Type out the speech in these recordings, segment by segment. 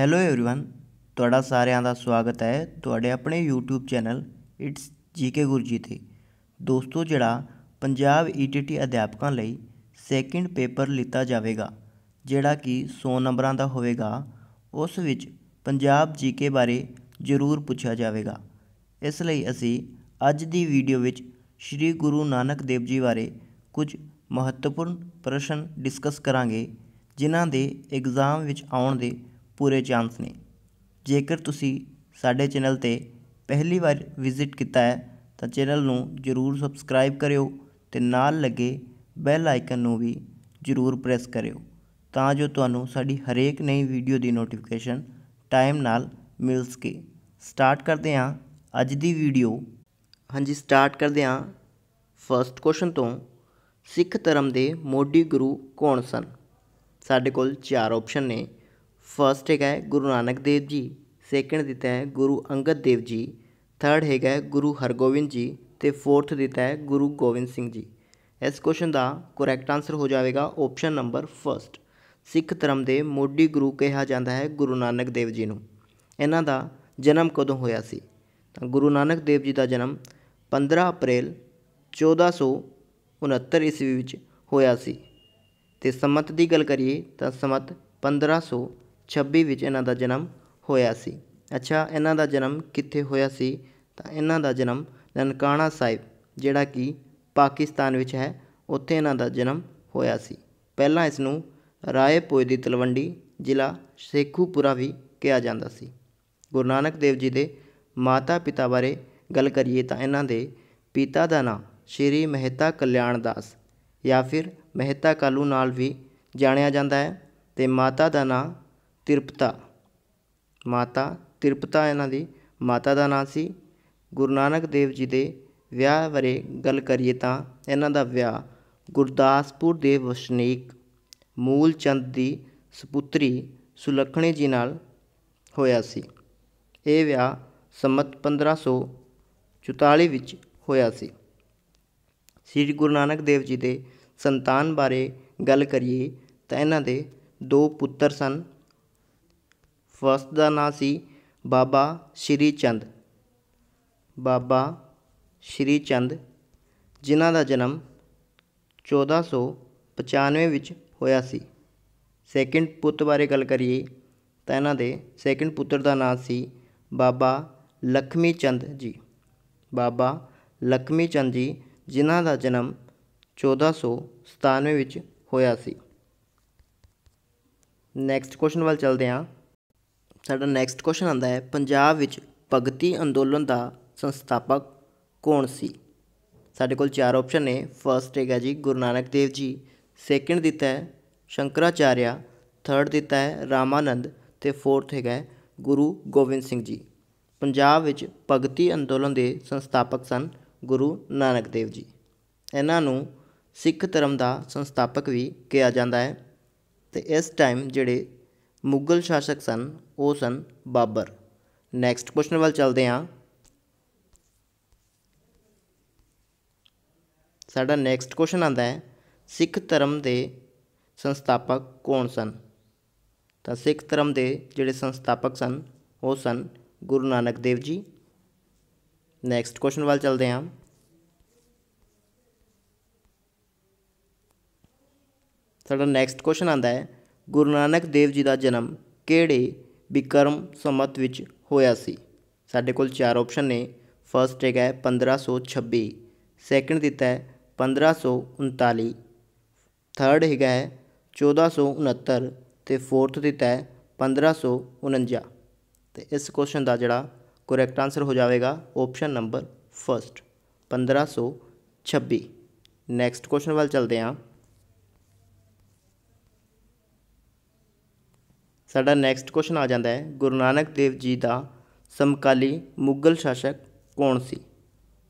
hello everyone ਤੁਹਾਡਾ ਸਾਰਿਆਂ ਦਾ ਸਵਾਗਤ ਹੈ ਤੁਹਾਡੇ ਆਪਣੇ YouTube channel it's GK Gurji ਤੇ ਦੋਸਤੋ ਜਿਹੜਾ ਪੰਜਾਬ ETT ਅਧਿਆਪਕਾਂ ਲਈ ਸੈਕਿੰਡ ਪੇਪਰ ਲਿੱਤਾ ਜਾਵੇਗਾ ਜਿਹੜਾ ਕਿ 100 ਨੰਬਰਾਂ ਦਾ ਹੋਵੇਗਾ ਉਸ ਵਿੱਚ ਪੰਜਾਬ ਜੀਕੇ ਬਾਰੇ ਜ਼ਰੂਰ ਪੁੱਛਿਆ ਜਾਵੇਗਾ ਇਸ ਲਈ ਅਸੀਂ ਅੱਜ ਦੀ ਵੀਡੀਓ ਵਿੱਚ ਸ੍ਰੀ ਗੁਰੂ ਨਾਨਕ ਦੇਵ ਜੀ ਬਾਰੇ ਕੁਝ ਮਹੱਤਵਪੂਰਨ ਪ੍ਰਸ਼ਨ ਡਿਸਕਸ ਕਰਾਂਗੇ ਜਿਨ੍ਹਾਂ ਦੇ ਐਗਜ਼ਾਮ ਵਿੱਚ ਆਉਣ ਦੇ ਪੂਰੇ ਚਾਂਸ ਨੇ ਜੇਕਰ ਤੁਸੀਂ ਸਾਡੇ ਚੈਨਲ ਤੇ ਪਹਿਲੀ ਵਾਰ ਵਿਜ਼ਿਟ ਕੀਤਾ ਹੈ ਤਾਂ ਚੈਨਲ ਨੂੰ ਜ਼ਰੂਰ ਸਬਸਕ੍ਰਾਈਬ ਕਰਿਓ ਤੇ ਨਾਲ ਲੱਗੇ ਬੈਲ ਆਈਕਨ ਨੂੰ ਵੀ ਜ਼ਰੂਰ ਪ੍ਰੈਸ ਕਰਿਓ ਤਾਂ ਜੋ ਤੁਹਾਨੂੰ ਸਾਡੀ ਹਰੇਕ ਨਈ ਵੀਡੀਓ ਦੀ ਨੋਟੀਫਿਕੇਸ਼ਨ ਟਾਈਮ ਨਾਲ ਮਿਲ ਸਕੇ ਸਟਾਰਟ ਕਰਦੇ ਹਾਂ ਅੱਜ ਦੀ ਵੀਡੀਓ ਹਾਂਜੀ ਸਟਾਰਟ ਕਰਦੇ ਹਾਂ ਫਰਸਟ ਕੁਐਸਚਨ ਤੋਂ ਸਿੱਖ ਧਰਮ ਦੇ ਮੋਢੀ ਗੁਰੂ ਕੌਣ ਸਨ ਸਾਡੇ ਕੋਲ ਚਾਰ ਆਪਸ਼ਨ ਨੇ ਫਰਸਟ ਹੈਗਾ ਗੁਰੂ ਨਾਨਕ ਦੇਵ ਜੀ ਸੈਕਿੰਡ ਦਿੱਤਾ ਹੈ ਗੁਰੂ ਅੰਗਦ ਦੇਵ ਜੀ ਥਰਡ ਹੈਗਾ ਗੁਰੂ ਹਰਗੋਬਿੰਦ ਜੀ ਤੇ ਫੋਰਥ ਦਿੱਤਾ ਹੈ ਗੁਰੂ ਗੋਬਿੰਦ ਸਿੰਘ ਜੀ ਇਸ ਕੁਐਸਚਨ ਦਾ ਕਰੈਕਟ ਆਨਸਰ ਹੋ ਜਾਵੇਗਾ ਆਪਸ਼ਨ ਨੰਬਰ ਫਰਸਟ ਸਿੱਖ ਧਰਮ ਦੇ ਮੋਢੀ ਗੁਰੂ ਕਿਹਾ ਜਾਂਦਾ ਹੈ ਗੁਰੂ ਨਾਨਕ ਦੇਵ ਜੀ ਨੂੰ ਇਹਨਾਂ ਦਾ ਜਨਮ ਕਦੋਂ ਹੋਇਆ ਸੀ ਤਾਂ ਗੁਰੂ ਨਾਨਕ ਦੇਵ ਜੀ ਦਾ ਜਨਮ 15 ਅਪ੍ਰੈਲ 1469 ਈਸਵੀ ਵਿੱਚ ਹੋਇਆ ਸੀ ਤੇ ਸਮਤ ਦੀ ਗੱਲ ਕਰੀਏ ਤਾਂ ਸਮਤ 1500 26 ਵਿੱਚ ਇਹਨਾਂ ਦਾ ਜਨਮ ਹੋਇਆ ਸੀ ਅੱਛਾ ਇਹਨਾਂ ਦਾ ਜਨਮ ਕਿੱਥੇ ਹੋਇਆ ਸੀ ਤਾਂ ਇਹਨਾਂ ਦਾ ਜਨਮ ਨਨਕਾਣਾ ਸਾਹਿਬ ਜਿਹੜਾ ਕਿ ਪਾਕਿਸਤਾਨ ਵਿੱਚ ਹੈ ਉੱਥੇ ਇਹਨਾਂ ਦਾ ਜਨਮ ਹੋਇਆ ਸੀ ਪਹਿਲਾਂ ਇਸ ਨੂੰ ਰਾਏ ਪੋਏ ਦੀ ਤਲਵੰਡੀ ਜ਼ਿਲ੍ਹਾ ਸੇਖੂਪੁਰਾ ਵੀ ਕਿਹਾ ਜਾਂਦਾ ਸੀ ਗੁਰੂ ਨਾਨਕ ਦੇਵ ਜੀ ਦੇ ਮਾਤਾ ਪਿਤਾ ਬਾਰੇ ਗੱਲ ਕਰੀਏ ਤਾਂ ਇਹਨਾਂ ਦੇ ਪਿਤਾ ਦਾ ਨਾਮ ਸ਼੍ਰੀ ਮਹਿਤਾ ਕਲਿਆਣ ਦਾਸ ਜਾਂ ਫਿਰ ਮਹਿਤਾ ਕਾਲੂ ਨਾਲ ਵੀ ਜਾਣਿਆ ਜਾਂਦਾ ਹੈ ਤੇ ਮਾਤਾ ਦਾ ਨਾਮ ਤਿਰਪਤਾ ਮਾਤਾ ਤਿਰਪਤਾ ਇਹਨਾਂ ਦੀ ਮਾਤਾ ਦਾ ਨਾਂ ਸੀ ਗੁਰੂ ਨਾਨਕ ਦੇਵ ਜੀ ਦੇ ਵਿਆਹ ਬਾਰੇ ਗੱਲ ਕਰੀਏ ਤਾਂ ਇਹਨਾਂ ਦਾ ਵਿਆਹ ਗੁਰਦਾਸਪੁਰ ਦੇ ਵਸਨੀਕ ਮੂਲ ਚੰਦ ਦੀ ਸੁਪੁੱਤਰੀ ਸੁਲਖਣੀ ਜੀ ਨਾਲ ਹੋਇਆ ਸੀ ਇਹ ਵਿਆਹ ਸਮਤ 1544 ਵਿੱਚ ਹੋਇਆ ਸੀ ਸ੍ਰੀ ਗੁਰੂ ਨਾਨਕ ਦੇਵ ਜੀ ਦੇ ਸੰਤਾਨ ਬਾਰੇ ਗੱਲ ਕਰੀਏ ਤਾਂ ਇਹਨਾਂ ਦੇ ਦੋ ਪੁੱਤਰ ਸਨ ਫਸਟ ਦਾ ਨਾਂ ਸੀ ਬਾਬਾ ਸ਼੍ਰੀ ਚੰਦ ਬਾਬਾ ਸ਼੍ਰੀ ਚੰਦ ਜਿਨ੍ਹਾਂ ਦਾ ਜਨਮ 1495 ਵਿੱਚ ਹੋਇਆ ਸੀ ਸੈਕਿੰਡ ਪੁੱਤ ਬਾਰੇ ਗੱਲ ਕਰੀਏ ਤਾਂ ਇਹਨਾਂ ਦੇ ਸੈਕਿੰਡ ਪੁੱਤਰ ਦਾ ਨਾਂ ਸੀ ਬਾਬਾ ਲਖਮੀ ਚੰਦ ਜੀ ਬਾਬਾ ਲਖਮੀ ਚੰਦ ਜੀ ਜਿਨ੍ਹਾਂ ਦਾ ਜਨਮ 1497 ਵਿੱਚ ਹੋਇਆ ਸੀ ਨੈਕਸਟ ਕੁਐਸਚਨ ਵੱਲ ਚੱਲਦੇ ਹਾਂ ਸਾਡਾ ਨੈਕਸਟ ਕੁਐਸਚਨ ਆਂਦਾ ਹੈ ਪੰਜਾਬ ਵਿੱਚ ਭਗਤੀ ਅੰਦੋਲਨ ਦਾ ਸੰਸਥਾਪਕ ਕੌਣ ਸੀ ਸਾਡੇ ਕੋਲ ਚਾਰ ਆਪਸ਼ਨ ਨੇ ਫਰਸਟ ਹੈਗਾ ਜੀ ਗੁਰੂ ਨਾਨਕ ਦੇਵ ਜੀ ਸੈਕਿੰਡ ਦਿੱਤਾ ਹੈ ਸ਼ੰਕਰਾਚਾਰਿਆ ਥਰਡ ਦਿੱਤਾ ਹੈ ਰਾਮਾਨੰਦ ਤੇ ਫੋਰਥ ਹੈਗਾ ਗੁਰੂ ਗੋਬਿੰਦ ਸਿੰਘ ਜੀ ਪੰਜਾਬ ਵਿੱਚ ਭਗਤੀ ਅੰਦੋਲਨ ਦੇ ਸੰਸਥਾਪਕ ਸਨ ਗੁਰੂ ਨਾਨਕ ਦੇਵ ਜੀ ਇਹਨਾਂ ਨੂੰ ਸਿੱਖ ਧਰਮ ਦਾ ਸੰਸਥਾਪਕ ਵੀ ਕਿਹਾ ਜਾਂਦਾ ਹੈ ਤੇ ਇਸ ਟਾਈਮ ਜਿਹੜੇ ਮੁਗਲ ਸ਼ਾਸਕ ਸਨ ਉਹ ਸਨ ਬਾਬਰ ਨੈਕਸਟ ਕੁਐਸਚਨ ਵੱਲ ਚੱਲਦੇ ਹਾਂ ਸਾਡਾ ਨੈਕਸਟ ਕੁਐਸਚਨ ਆਂਦਾ ਹੈ ਸਿੱਖ ਧਰਮ ਦੇ ਸੰਸਥਾਪਕ ਕੌਣ ਸਨ ਤਾਂ ਸਿੱਖ ਧਰਮ ਦੇ ਜਿਹੜੇ ਸੰਸਥਾਪਕ ਸਨ ਉਹ ਸਨ ਗੁਰੂ ਨਾਨਕ ਦੇਵ ਜੀ ਨੈਕਸਟ ਕੁਐਸਚਨ ਵੱਲ ਚੱਲਦੇ ਹਾਂ ਸਾਡਾ ਨੈਕਸਟ ਕੁਐਸਚਨ ਆਂਦਾ ਹੈ ਗੁਰੂ ਨਾਨਕ ਦੇਵ ਜੀ ਦਾ ਜਨਮ ਕਿਹੜੇ ਬਿਕਰਮ ਸੰਮਤ ਵਿੱਚ ਹੋਇਆ ਸੀ ਸਾਡੇ ਕੋਲ ਚਾਰ ਆਪਸ਼ਨ ਨੇ ਫਰਸਟ ਹੈਗਾ 1526 ਸੈਕੰਡ ਦਿੱਤਾ ਹੈ 1539 ਥਰਡ ਹੈਗਾ ਹੈ 1469 ਤੇ ਫੋਰਥ ਦਿੱਤਾ ਹੈ 1549 ਤੇ ਇਸ ਕੁਐਸਚਨ ਦਾ ਜਿਹੜਾ ਕਰੈਕਟ ਆਨਸਰ ਹੋ ਜਾਵੇਗਾ option number first 1526 next question ਵੱਲ ਚਲਦੇ ਹਾਂ ਸਾਡਾ ਨੈਕਸਟ ਕੁਐਸਚਨ ਆ ਜਾਂਦਾ ਹੈ ਗੁਰੂ ਨਾਨਕ ਦੇਵ ਜੀ ਦਾ ਸਮਕਾਲੀ ਮੁਗਲ ਸ਼ਾਸਕ ਕੌਣ ਸੀ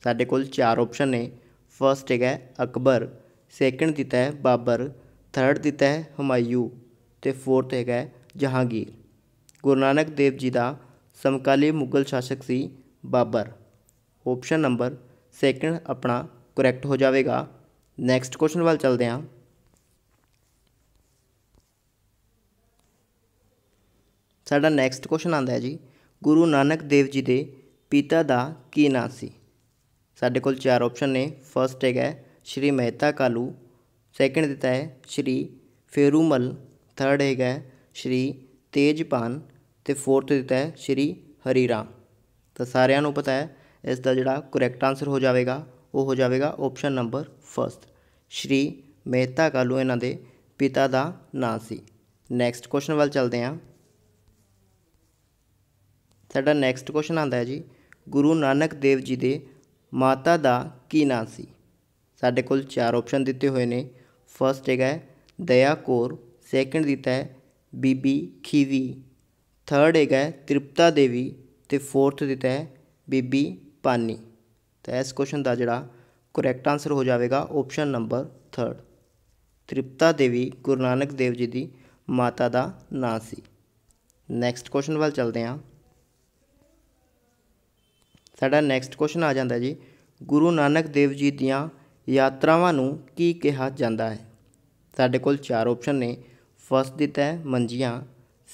ਸਾਡੇ ਕੋਲ ਚਾਰ ਆਪਸ਼ਨ ਨੇ ਫਰਸਟ ਹੈਗਾ ਅਕਬਰ ਸੈਕੰਡ ਦਿੱਤਾ ਹੈ ਬਾਬਰ ਥਰਡ ਦਿੱਤਾ ਹੈ ਹਮਾਇੂ ਤੇ ਫੋਰਥ ਹੈਗਾ ਜਹਾਂਗੀਰ ਗੁਰੂ ਨਾਨਕ ਦੇਵ ਜੀ ਦਾ ਸਮਕਾਲੀ ਮੁਗਲ ਸ਼ਾਸਕ ਸੀ ਬਾਬਰ ਆਪਸ਼ਨ ਨੰਬਰ ਸੈਕੰਡ ਆਪਣਾ ਕਰੈਕਟ ਹੋ ਜਾਵੇਗਾ ਨੈਕਸਟ ਕੁਐਸਚਨ ਵੱਲ ਚੱਲਦੇ ਹਾਂ ਸਾਡਾ ਨੈਕਸਟ ਕੁਐਸਚਨ ਆਂਦਾ ਹੈ ਜੀ ਗੁਰੂ ਨਾਨਕ ਦੇਵ ਜੀ ਦੇ ਪਿਤਾ ਦਾ ਕੀ ਨਾਂ ਸੀ ਸਾਡੇ ਕੋਲ ਚਾਰ ਆਪਸ਼ਨ ਨੇ ਫਰਸਟ ਹੈਗਾ ਸ਼੍ਰੀ ਮਹਿਤਾ ਕਾਲੂ ਸੈਕੰਡ ਦਿੱਤਾ ਹੈ ਸ਼੍ਰੀ ਫੇਰੂਮਲ ਥਰਡ ਹੈਗਾ ਸ਼੍ਰੀ ਤੇਜਪਾਨ ਤੇ ਫੋਰਥ ਦਿੱਤਾ ਹੈ ਸ਼੍ਰੀ ਹਰੀਰਾਮ ਤਾਂ ਸਾਰਿਆਂ ਨੂੰ ਪਤਾ ਹੈ ਇਸ ਦਾ ਜਿਹੜਾ ਕਰੈਕਟ ਆਨਸਰ ਹੋ ਜਾਵੇਗਾ ਉਹ ਹੋ ਜਾਵੇਗਾ option number first Shri Mehta Kalu ਇਹਨਾਂ ਦੇ ਪਿਤਾ ਦਾ ਨਾਂ ਸੀ ਨੈਕਸਟ ਕੁਐਸਚਨ ਵੱਲ ਚੱਲਦੇ ਹਾਂ ਸਾਡਾ ਨੈਕਸਟ ਕੁਐਸਚਨ ਆਂਦਾ ਹੈ ਜੀ ਗੁਰੂ ਨਾਨਕ ਦੇਵ ਜੀ ਦੇ ਮਾਤਾ ਦਾ ਕੀ ਨਾਮ ਸੀ ਸਾਡੇ ਕੋਲ ਚਾਰ ਆਪਸ਼ਨ ਦਿੱਤੇ ਹੋਏ ਨੇ ਫਰਸਟ ਹੈਗਾ ਦਇਆ ਕੋਰ ਸੈਕੰਡ ਦਿੱਤਾ ਹੈ ਬੀਬੀ ਖੀਵੀ ਥਰਡ ਹੈਗਾ ਤ੍ਰਿਪਤਾ ਦੇਵੀ ਤੇ ਫੋਰਥ ਦਿੱਤਾ ਹੈ ਬੀਬੀ ਪਾਨੀ ਤਾਂ ਇਸ ਕੁਐਸਚਨ ਦਾ ਜਿਹੜਾ ਕਰੈਕਟ ਆਨਸਰ ਹੋ ਜਾਵੇਗਾ ਆਪਸ਼ਨ ਨੰਬਰ 3 ਤ੍ਰਿਪਤਾ ਦੇਵੀ ਗੁਰੂ ਨਾਨਕ ਦੇਵ ਜੀ ਦੀ ਮਾਤਾ ਦਾ ਨਾਂ ਸੀ ਨੈਕਸਟ ਕੁਐਸਚਨ ਵੱਲ ਚਲਦੇ ਹਾਂ ਸਾਡਾ ਨੈਕਸਟ ਕੁਐਸਚਨ ਆ ਜਾਂਦਾ ਜੀ ਗੁਰੂ ਨਾਨਕ ਦੇਵ ਜੀ ਦੀਆਂ ਯਾਤਰਾਵਾਂ ਨੂੰ ਕੀ ਕਿਹਾ ਜਾਂਦਾ ਹੈ ਸਾਡੇ ਕੋਲ ਚਾਰ ਆਪਸ਼ਨ ਨੇ ਫਸਟ ਦਿੱਤਾ ਹੈ ਮੰਜੀਆਂ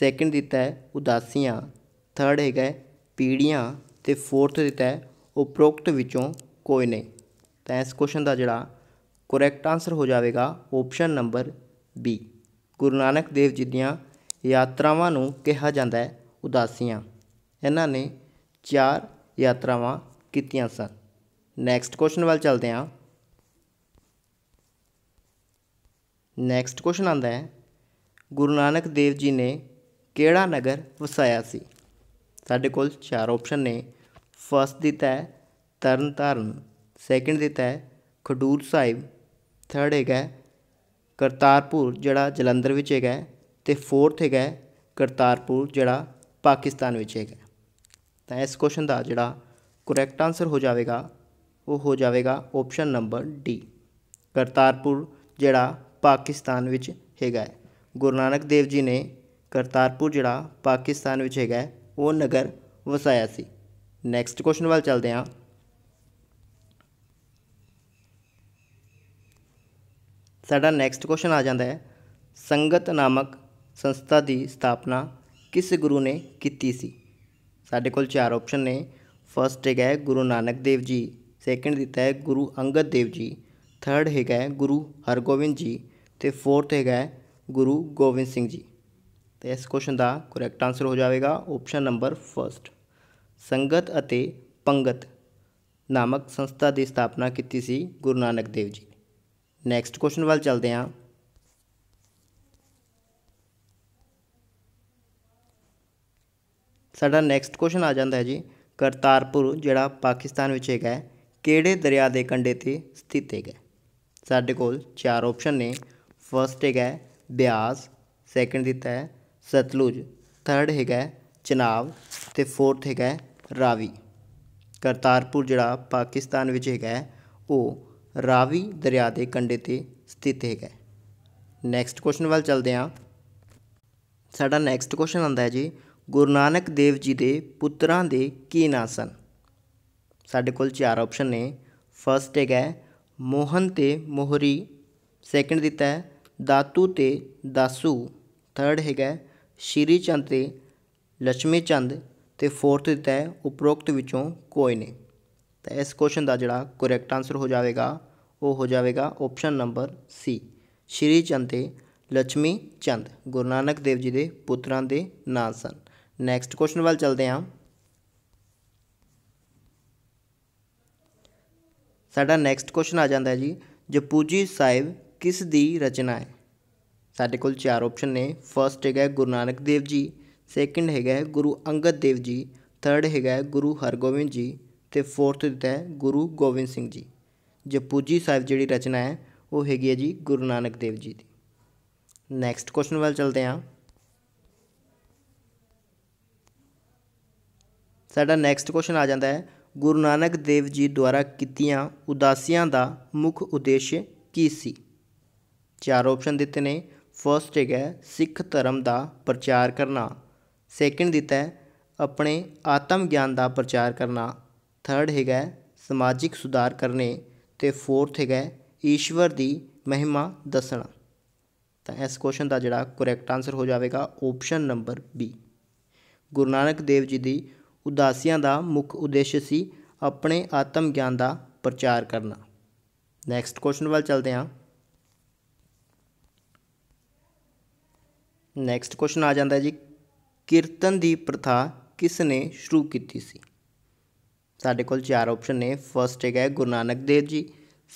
ਸੈਕਿੰਡ ਦਿੱਤਾ ਹੈ ਉਦਾਸੀਆਂ ਥਰਡ ਹੈਗਾ ਪੀੜੀਆਂ ਤੇ ਫੋਰਥ ਦਿੱਤਾ ਹੈ ਉਪਰੋਕਤ ਵਿੱਚੋਂ ਕੋਈ ਨਹੀਂ ਤਾਂ ਇਸ ਕੁਐਸਚਨ ਦਾ ਜਿਹੜਾ ਕਰੈਕਟ ਆਨਸਰ ਹੋ ਜਾਵੇਗਾ option number B Guru Nanak Dev ji ਦੀਆਂ ਯਾਤਰਾਵਾਂ ਨੂੰ ਕਿਹਾ ਜਾਂਦਾ ਹੈ ਉਦਾਸੀਆਂ ਇਹਨਾਂ ਨੇ ਚਾਰ ਯਾਤਰਾਵਾਂ ਕੀਤੀਆਂ ਸਨ ਨੈਕਸਟ ਕੁਐਸਚਨ ਵੱਲ ਚੱਲਦੇ ਹਾਂ ਨੈਕਸਟ ਕੁਐਸਚਨ ਆਂਦਾ ਹੈ ਗੁਰੂ ਨਾਨਕ ਦੇਵ ਜੀ ਨੇ ਕਿਹੜਾ ਨਗਰ ਵਸਾਇਆ ਸੀ ਸਾਡੇ ਕੋਲ ਚਾਰ ਆਪਸ਼ਨ ਨੇ ਫਸਟ ਦਿੱਤਾ ਹੈ ਤਰਨਤਾਰਨ ਸੈਕਿੰਡ ਦਿੱਤਾ ਹੈ ਖਡੂਰ ਸਾਹਿਬ ਥਰਡ ਹੈਗਾ ਕਰਤਾਰਪੁਰ ਜਿਹੜਾ ਜਲੰਧਰ ਵਿੱਚ ਹੈਗਾ ਤੇ ਫੋਰਥ ਹੈਗਾ ਕਰਤਾਰਪੁਰ ਜਿਹੜਾ ਪਾਕਿਸਤਾਨ ਵਿੱਚ ਹੈਗਾ ਤਾਂ ਇਸ ਕੁਐਸਚਨ ਦਾ ਜਿਹੜਾ ਕਰੈਕਟ ਆਨਸਰ ਹੋ ਜਾਵੇਗਾ ਉਹ ਹੋ ਜਾਵੇਗਾ ਆਪਸ਼ਨ ਨੰਬਰ ਡੀ ਕਰਤਾਰਪੁਰ ਜਿਹੜਾ ਪਾਕਿਸਤਾਨ ਵਿੱਚ ਹੈਗਾ ਹੈ ਗੁਰੂ ਨਾਨਕ ਦੇਵ ਜੀ ਨੇ ਕਰਤਾਰਪੁਰ ਜਿਹੜਾ ਪਾਕਿਸਤਾਨ ਵਿੱਚ ਹੈਗਾ ਉਹ ਨਗਰ ਵਸਾਇਆ ਸੀ ਨੈਕਸਟ ਕੁਐਸਚਨ ਵੱਲ ਚੱਲਦੇ ਹਾਂ ਸਾਡਾ ਨੈਕਸਟ ਕੁਐਸਚਨ ਆ ਜਾਂਦਾ ਹੈ ਸੰਗਤ ਨਾਮਕ ਸੰਸਥਾ ਦੀ ਸਥਾਪਨਾ ਕਿਸ ਗੁਰੂ ਨੇ ਕੀਤੀ ਸੀ ਸਾਡੇ ਕੋਲ ਚਾਰ ਆਪਸ਼ਨ ਨੇ ਫਰਸਟ ਹੈਗਾ ਗੁਰੂ ਨਾਨਕ ਦੇਵ ਜੀ ਸੈਕੰਡ ਦਿੱਤਾ ਹੈ ਗੁਰੂ ਅੰਗਦ ਦੇਵ ਜੀ ਥਰਡ ਹੈਗਾ ਗੁਰੂ ਹਰਗੋਬਿੰਦ ਜੀ ਤੇ ਫੋਰਥ ਹੈਗਾ ਗੁਰੂ ਗੋਬਿੰਦ ਸਿੰਘ ਜੀ ਤੇ ਇਸ ਕੁਐਸਚਨ ਦਾ ਕਰੈਕਟ ਆਨਸਰ ਹੋ ਜਾਵੇਗਾ ਆਪਸ਼ਨ ਨੰਬਰ ਫਰਸਟ ਸੰਗਤ ਅਤੇ ਪੰਗਤ ਨਾਮਕ ਸੰਸਥਾ ਦੀ ਸਥਾਪਨਾ ਕੀਤੀ ਸੀ ਗੁਰੂ ਨਾਨਕ ਦੇਵ ਜੀ ਨੈਕਸਟ ਕੁਐਸਚਨ ਵੱਲ ਚਲਦੇ ਹਾਂ ਸਾਡਾ ਨੈਕਸਟ ਕੁਐਸਚਨ ਆ ਜਾਂਦਾ ਹੈ ਜੀ ਕਰਤਾਰਪੁਰ ਜਿਹੜਾ ਪਾਕਿਸਤਾਨ ਵਿੱਚ ਹੈਗਾ ਹੈ ਕਿਹੜੇ ਦਰਿਆ ਦੇ ਕੰਢੇ ਤੇ ਸਥਿਤ ਹੈਗਾ ਸਾਡੇ ਕੋਲ ਚਾਰ ਆਪਸ਼ਨ ਨੇ ਫਰਸਟ ਹੈਗਾ ਬਿਆਸ ਸੈਕੰਡ ਦਿੱਤਾ ਹੈ ਸਤਲੁਜ ਥਰਡ ਹੈਗਾ ਚਨਾਬ ਤੇ ਫੋਰਥ ਹੈਗਾ ਰਾਵੀ ਕਰਤਾਰਪੁਰ ਜਿਹੜਾ ਪਾਕਿਸਤਾਨ ਵਿੱਚ ਹੈਗਾ ਉਹ ਰਾਵੀ ਦਰਿਆ ਦੇ ਕੰਢੇ ਤੇ ਸਥਿਤ ਹੈਗਾ ਨੈਕਸਟ ਕੁਐਸਚਨ ਵੱਲ ਚੱਲਦੇ ਹਾਂ ਸਾਡਾ ਨੈਕਸਟ ਕੁਐਸਚਨ ਆਉਂਦਾ ਹੈ ਜੀ ਗੁਰੂ ਨਾਨਕ ਦੇਵ ਜੀ ਦੇ ਪੁੱਤਰਾਂ ਦੇ ਕੀ ਨਾਂ ਸਨ ਸਾਡੇ ਕੋਲ ਚਾਰ ਆਪਸ਼ਨ ਨੇ ਫਰਸਟ ਹੈਗਾ ਮੋਹਨ ਤੇ ਮੋਹਰੀ ਸੈਕੰਡ ਦਿੱਤਾ ਹੈ ਦਾਤੂ ਤੇ ਦਾਸੂ ਥਰਡ ਹੈਗਾ ਸ਼੍ਰੀ ਚੰਦ ਤੇ ਲక్ష్ਮੀ ਚੰਦ ਤੇ ਫੋਰਥ ਦਿੱਤਾ ਹੈ ਉਪਰੋਕਤ ਵਿੱਚੋਂ ਕੋਈ ਨਹੀਂ ਤਾਂ ਇਸ ਕੁਐਸਚਨ ਦਾ ਜਿਹੜਾ ਕਰੈਕਟ ਆਨਸਰ ਹੋ ਜਾਵੇਗਾ ਉਹ ਹੋ ਜਾਵੇਗਾ ਆਪਸ਼ਨ ਨੰਬਰ ਸੀ ਸ਼੍ਰੀ ਚੰਦ ਤੇ ਲక్ష్ਮੀ ਚੰਦ ਗੁਰੂ ਨਾਨਕ ਦੇਵ ਜੀ ਦੇ ਪੁੱਤਰਾਂ ਦੇ ਨਾਂ ਸਨ ਨੈਕਸਟ ਕੁਐਸਚਨ ਵੱਲ ਚਲਦੇ ਹਾਂ ਸਾਡਾ ਨੈਕਸਟ ਕੁਐਸਚਨ ਆ ਜਾਂਦਾ ਹੈ ਜੀ ਜਪੂਜੀ ਸਾਹਿਬ ਕਿਸ ਦੀ ਰਚਨਾ ਹੈ ਸਾਡੇ ਕੋਲ ਚਾਰ ਆਪਸ਼ਨ ਨੇ ਫਰਸਟ ਹੈਗਾ ਗੁਰੂ ਨਾਨਕ ਦੇਵ ਜੀ ਸੈਕੰਡ ਹੈਗਾ ਗੁਰੂ ਅੰਗਦ ਦੇਵ ਜੀ ਥਰਡ ਹੈਗਾ ਗੁਰੂ ਹਰਗੋਬਿੰਦ ਜੀ ਤੇ ਫੋਰਥ ਦਿੱਤਾ ਹੈ ਗੁਰੂ ਗੋਬਿੰਦ ਸਿੰਘ ਜੀ ਜਪੂਜੀ ਸਾਹਿਬ ਜਿਹੜੀ ਰਚਨਾ ਹੈ ਉਹ ਹੈਗੀ ਹੈ ਜੀ ਗੁਰੂ ਨਾਨਕ ਦੇਵ ਜੀ ਦੀ ਨੈਕਸਟ ਕੁਐਸਚਨ ਵੱਲ ਚਲਦੇ ਹਾਂ ਸਾਡਾ ਨੈਕਸਟ ਕੁਐਸਚਨ ਆ ਜਾਂਦਾ ਹੈ ਗੁਰੂ ਨਾਨਕ ਦੇਵ ਜੀ ਦੁਆਰਾ ਕੀਤੀਆਂ ਉਦਾਸੀਆਂ ਦਾ ਮੁੱਖ ਉਦੇਸ਼ ਕੀ ਸੀ ਚਾਰ ਆਪਸ਼ਨ ਦਿੱਤੇ ਨੇ ਫਰਸਟ ਹੈਗਾ ਸਿੱਖ ਧਰਮ ਦਾ ਪ੍ਰਚਾਰ ਕਰਨਾ ਸੈਕੰਡ ਦਿੱਤਾ ਹੈ ਆਪਣੇ ਆਤਮ ਗਿਆਨ ਦਾ ਪ੍ਰਚਾਰ ਕਰਨਾ ਥਰਡ ਹੈਗਾ ਸਮਾਜਿਕ ਸੁਧਾਰ ਕਰਨੇ ਤੇ ਫੋਰਥ ਹੈਗਾ ਈਸ਼ਵਰ ਦੀ ਮਹਿਮਾ ਦੱਸਣਾ ਤਾਂ ਇਸ ਕੁਐਸਚਨ ਦਾ ਜਿਹੜਾ ਕਰੈਕਟ ਆਨਸਰ ਹੋ ਜਾਵੇਗਾ option number B Guru Nanak Dev ji ਦੀ ਉਦਾਸੀਆਂ ਦਾ ਮੁੱਖ ਉਦੇਸ਼ ਸੀ ਆਪਣੇ ਆਤਮ ਗਿਆਨ ਦਾ ਪ੍ਰਚਾਰ ਕਰਨਾ ਨੈਕਸਟ ਕੁਐਸਚਨ ਵੱਲ ਚਲਦੇ ਹਾਂ ਨੈਕਸਟ ਕੁਐਸਚਨ ਆ ਜਾਂਦਾ ਜੀ ਕੀਰਤਨ ਦੀ ਪ੍ਰਥਾ ਕਿਸ ਨੇ ਸ਼ੁਰੂ ਕੀਤੀ ਸੀ ਸਾਡੇ ਕੋਲ ਚਾਰ ਆਪਸ਼ਨ ਨੇ ਫਰਸਟ ਹੈਗਾ ਗੁਰੂ ਨਾਨਕ ਦੇਵ ਜੀ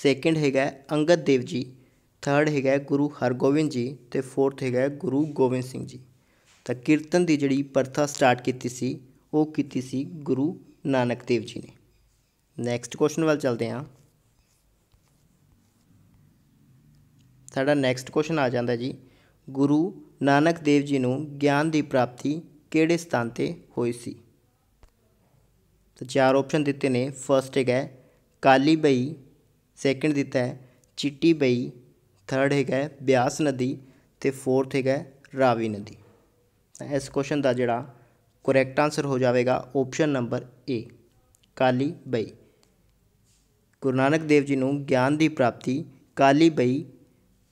ਸੈਕਿੰਡ ਹੈਗਾ ਅੰਗਦ ਦੇਵ ਜੀ ਥਰਡ ਹੈਗਾ ਗੁਰੂ ਹਰਗੋਬਿੰਦ ਜੀ ਤੇ ਫੋਰਥ ਹੈਗਾ ਗੁਰੂ ਗੋਬਿੰਦ ਸਿੰਘ ਜੀ ਤਾਂ ਕੀਰਤਨ ਦੀ ਜਿਹੜੀ ਪ੍ਰਥਾ ਸਟਾਰਟ ਕੀਤੀ ਸੀ ਉਹ ਕੀਤੀ ਸੀ ਗੁਰੂ ਨਾਨਕ ਦੇਵ ਜੀ ਨੇ ਨੈਕਸਟ ਕੁਐਸਚਨ ਵੱਲ ਚਲਦੇ ਹਾਂ ਸਾਡਾ ਨੈਕਸਟ ਕੁਐਸਚਨ ਆ ਜਾਂਦਾ ਜੀ ਗੁਰੂ ਨਾਨਕ ਦੇਵ ਜੀ ਨੂੰ ਗਿਆਨ ਦੀ ਪ੍ਰਾਪਤੀ ਕਿਹੜੇ ਸਥਾਨ ਤੇ ਹੋਈ ਸੀ ਤਾਂ ਚਾਰ ਆਪਸ਼ਨ ਦਿੱਤੇ ਨੇ ਫਰਸਟ ਹੈਗਾ ਕਾਲੀ ਬਈ ਸੈਕੰਡ ਦਿੱਤਾ ਹੈ ਚਿੱਟੀ ਬਈ ਥਰਡ ਹੈਗਾ ਬਿਆਸ ਨਦੀ ਤੇ ਫੋਰਥ ਹੈਗਾ ਰਾਵੀ ਨਦੀ ਇਸ ਕੁਐਸਚਨ ਦਾ ਜਿਹੜਾ करेक्ट ਆਨਸਰ ਹੋ ਜਾਵੇਗਾ ऑप्शन ਨੰਬਰ ए ਕਾਲੀ ਬਈ ਗੁਰੂ ਨਾਨਕ ਦੇਵ ਜੀ ਨੂੰ ਗਿਆਨ ਦੀ ਪ੍ਰਾਪਤੀ ਕਾਲੀ ਬਈ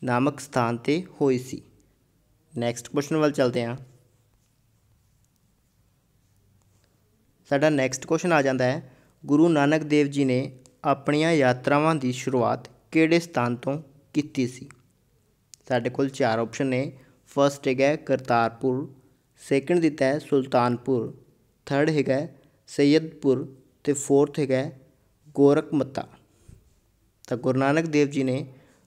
ਨਾਮਕ ਸਥਾਨ ਤੇ ਹੋਈ ਸੀ ਨੈਕਸਟ ਕੁਐਸਚਨ ਵੱਲ ਚਲਦੇ ਹਾਂ ਸਾਡਾ ਨੈਕਸਟ ਕੁਐਸਚਨ ਆ ਜਾਂਦਾ ਹੈ ਗੁਰੂ ਨਾਨਕ ਦੇਵ ਜੀ ਨੇ ਆਪਣੀਆਂ ਯਾਤਰਾਵਾਂ ਦੀ ਸ਼ੁਰੂਆਤ ਕਿਹੜੇ ਸਥਾਨ ਤੋਂ ਕੀਤੀ ਸੀ ਸਾਡੇ ਕੋਲ ਚਾਰ ਆਪਸ਼ਨ ਨੇ ਫਰਸਟ ਹੈਗਾ ਕਰਤਾਰਪੁਰ ਸੈਕਿੰਡ ਦਿੱਤਾ ਹੈ ਸੁਲਤਾਨਪੁਰ ਥਰਡ ਹੈਗਾ ਸੈਯਦਪੁਰ ਤੇ ਫੋਰਥ ਹੈਗਾ ਗੋਰਖਮਤਾ ਤਾਂ ਗੁਰੂ ਨਾਨਕ ਦੇਵ ਜੀ ਨੇ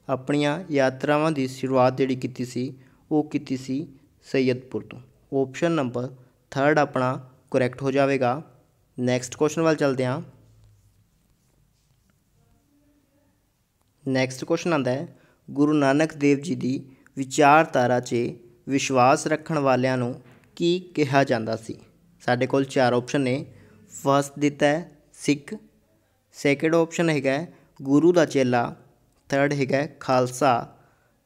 ਆਪਣੀਆਂ ਯਾਤਰਾਵਾਂ ਦੀ ਸ਼ੁਰੂਆਤ ਜਿਹੜੀ ਕੀਤੀ ਸੀ ਉਹ ਕੀਤੀ ਸੀ ਸੈਯਦਪੁਰ ਤੋਂ ਆਪਸ਼ਨ ਨੰਬਰ ਥਰਡ ਆਪਣਾ ਕਰੈਕਟ ਹੋ ਜਾਵੇਗਾ ਨੈਕਸਟ ਕੁਐਸਚਨ ਵੱਲ ਚੱਲਦੇ ਹਾਂ ਨੈਕਸਟ ਕੁਐਸਚਨ ਆਂਦਾ ਹੈ ਗੁਰੂ ਨਾਨਕ ਦੇਵ ਜੀ ਦੀ ਵਿਚਾਰਧਾਰਾ 'ਚ ਵਿਸ਼ਵਾਸ ਰੱਖਣ ਵਾਲਿਆਂ ਨੂੰ ਕੀ ਕਿਹਾ ਜਾਂਦਾ ਸੀ ਸਾਡੇ ਕੋਲ ਚਾਰ ਆਪਸ਼ਨ ਨੇ ਫਸਟ ਦਿੱਤਾ ਹੈ ਸਿੱਖ ਸੈਕਿੰਡ ਆਪਸ਼ਨ ਹੈਗਾ ਗੁਰੂ ਦਾ ਚੇਲਾ ਥਰਡ ਹੈਗਾ ਖਾਲਸਾ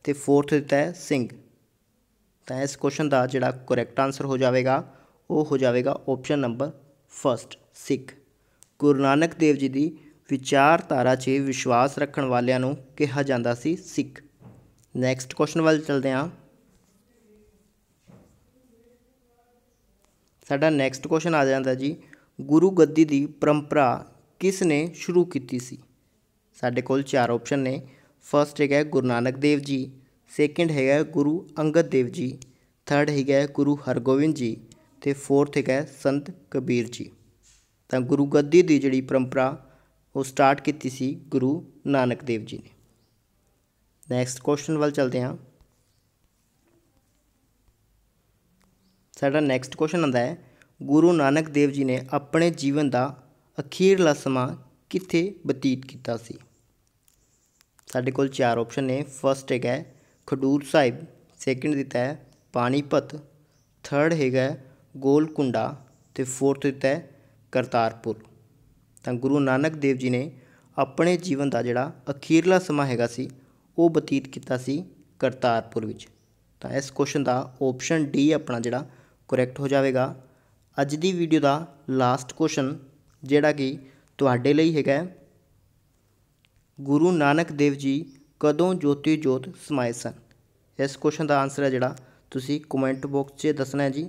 ਤੇ ਫੋਰਥ ਦਿੱਤਾ ਹੈ ਸਿੰਘ ਤਾਂ ਇਸ ਕੁਐਸਚਨ ਦਾ ਜਿਹੜਾ ਕਰੈਕਟ ਆਨਸਰ ਹੋ ਜਾਵੇਗਾ ਉਹ ਹੋ ਜਾਵੇਗਾ option number first Sikh Guru Nanak Dev ji ਦੀ ਵਿਚਾਰਧਾਰਾ 'ਚ ਵਿਸ਼ਵਾਸ ਰੱਖਣ ਵਾਲਿਆਂ ਨੂੰ ਕਿਹਾ ਜਾਂਦਾ ਸੀ ਸਿੱਖ ਨੈਕਸਟ ਕੁਐਸਚਨ ਵੱਲ ਚਲਦੇ ਹਾਂ ਸਾਡਾ ਨੈਕਸਟ ਕੁਐਸਚਨ ਆ ਜਾਂਦਾ ਜੀ ਗੁਰੂ ਗੱਦੀ ਦੀ ਪਰੰਪਰਾ ਕਿਸ ਨੇ ਸ਼ੁਰੂ ਕੀਤੀ ਸੀ ਸਾਡੇ ਕੋਲ ਚਾਰ ਆਪਸ਼ਨ ਨੇ ਫਰਸਟ ਹੈਗਾ ਗੁਰੂ ਨਾਨਕ ਦੇਵ ਜੀ ਸੈਕਿੰਡ ਹੈਗਾ ਗੁਰੂ ਅੰਗਦ ਦੇਵ ਜੀ ਥਰਡ ਹੈਗਾ ਗੁਰੂ ਹਰਗੋਬਿੰਦ ਜੀ ਤੇ ਫੋਰਥ ਹੈਗਾ ਸੰਤ ਕਬੀਰ ਜੀ ਤਾਂ ਗੁਰੂ ਗੱਦੀ ਦੀ ਜਿਹੜੀ ਪਰੰਪਰਾ ਉਹ ਸਟਾਰਟ ਕੀਤੀ ਸੀ ਗੁਰੂ ਨਾਨਕ ਦੇਵ ਜੀ ਨੇ ਨੈਕਸਟ ਕੁਐਸਚਨ ਵੱਲ ਚਲਦੇ ਹਾਂ ਸਾਡਾ ਨੈਕਸਟ ਕੁਐਸਚਨ ਆਉਂਦਾ ਹੈ ਗੁਰੂ ਨਾਨਕ ਦੇਵ ਜੀ ਨੇ ਆਪਣੇ ਜੀਵਨ ਦਾ ਅਖੀਰਲਾ ਸਮਾਂ ਕਿੱਥੇ ਬਤੀਤ ਕੀਤਾ ਸੀ ਸਾਡੇ ਕੋਲ ਚਾਰ ਆਪਸ਼ਨ ਨੇ ਫਰਸਟ ਹੈਗਾ ਖਡੂਰ ਸਾਹਿਬ ਸੈਕਿੰਡ ਦਿੱਤਾ ਹੈ ਪਾਣੀਪਤ ਥਰਡ ਹੈਗਾ ਗੋਲਕੁੰਡਾ ਤੇ ਫੋਰਥ ਦਿੱਤਾ ਹੈ ਕਰਤਾਰਪੁਰ ਤਾਂ ਗੁਰੂ ਨਾਨਕ ਦੇਵ ਜੀ ਨੇ ਆਪਣੇ ਜੀਵਨ ਦਾ ਜਿਹੜਾ ਅਖੀਰਲਾ ਸਮਾਂ ਹੈਗਾ ਸੀ ਉਹ ਬਤੀਤ ਕੀਤਾ ਸੀ ਕਰਤਾਰਪੁਰ ਵਿੱਚ ਤਾਂ ਇਸ ਕੁਐਸਚਨ ਦਾ ਆਪਸ਼ਨ ਡੀ ਆਪਣਾ ਜਿਹੜਾ ਕਰੈਕਟ ਹੋ ਜਾਵੇਗਾ ਅੱਜ ਦੀ ਵੀਡੀਓ ਦਾ ਲਾਸਟ ਕੁਐਸਚਨ ਜਿਹੜਾ ਕਿ ਤੁਹਾਡੇ ਲਈ ਹੈਗਾ ਗੁਰੂ ਨਾਨਕ ਦੇਵ ਜੀ ਕਦੋਂ ਜੋਤੀ ਜੋਤ ਸਮਾਏ ਸਨ ਇਸ ਕੁਐਸਚਨ ਦਾ ਆਨਸਰ ਹੈ ਜਿਹੜਾ ਤੁਸੀਂ ਕਮੈਂਟ ਬਾਕਸ 'ਚ ਦੱਸਣਾ ਹੈ ਜੀ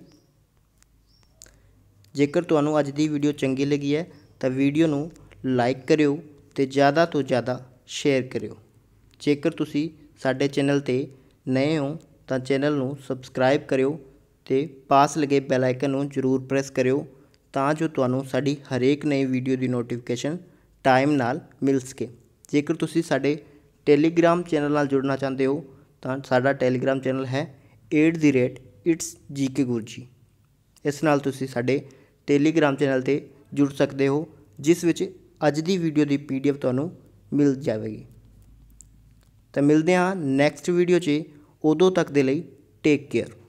ਜੇਕਰ ਤੁਹਾਨੂੰ ਅੱਜ ਦੀ ਵੀਡੀਓ ਚੰਗੀ ਲੱਗੀ ਹੈ ਤਾਂ ਵੀਡੀਓ ਨੂੰ ਲਾਈਕ ਕਰਿਓ ਤੇ ਜ਼ਿਆਦਾ ਤੋਂ ਜ਼ਿਆਦਾ ਸ਼ੇਅਰ ਕਰਿਓ ਜੇਕਰ ਤੁਸੀਂ ਸਾਡੇ ਚੈਨਲ ਤੇ ਨਏ ਹੋ ਤਾਂ ਚੈਨਲ ਨੂੰ ਸਬਸਕ੍ਰਾਈਬ ਕਰਿਓ ਤੇ ਪਾਸ ਲਗੇ ਬੈਲ ਆਈਕਨ ਨੂੰ ਜ਼ਰੂਰ ਪ੍ਰੈਸ ਕਰਿਓ ਤਾਂ ਜੋ ਤੁਹਾਨੂੰ ਸਾਡੀ ਹਰੇਕ ਨਈ ਵੀਡੀਓ ਦੀ ਨੋਟੀਫਿਕੇਸ਼ਨ ਟਾਈਮ ਨਾਲ ਮਿਲ ਸਕੇ ਜੇਕਰ ਤੁਸੀਂ ਸਾਡੇ ਟੈਲੀਗ੍ਰਾਮ ਚੈਨਲ ਨਾਲ ਜੁੜਨਾ ਚਾਹੁੰਦੇ ਹੋ ਤਾਂ ਸਾਡਾ ਟੈਲੀਗ੍ਰਾਮ ਚੈਨਲ ਹੈ 8@itsgk ਇਸ ਨਾਲ ਤੁਸੀਂ ਸਾਡੇ ਟੈਲੀਗ੍ਰਾਮ ਚੈਨਲ ਤੇ ਜੁੜ ਸਕਦੇ ਹੋ ਜਿਸ ਵਿੱਚ ਅੱਜ ਦੀ ਵੀਡੀਓ ਦੀ ਪੀਡੀਐਫ ਤੁਹਾਨੂੰ ਮਿਲ ਜਾਵੇਗੀ ਤਾਂ ਮਿਲਦੇ ਹਾਂ ਨੈਕਸਟ ਵੀਡੀਓ 'ਚ ਉਦੋਂ ਤੱਕ ਦੇ ਲਈ ਟੇਕ ਕੇਅਰ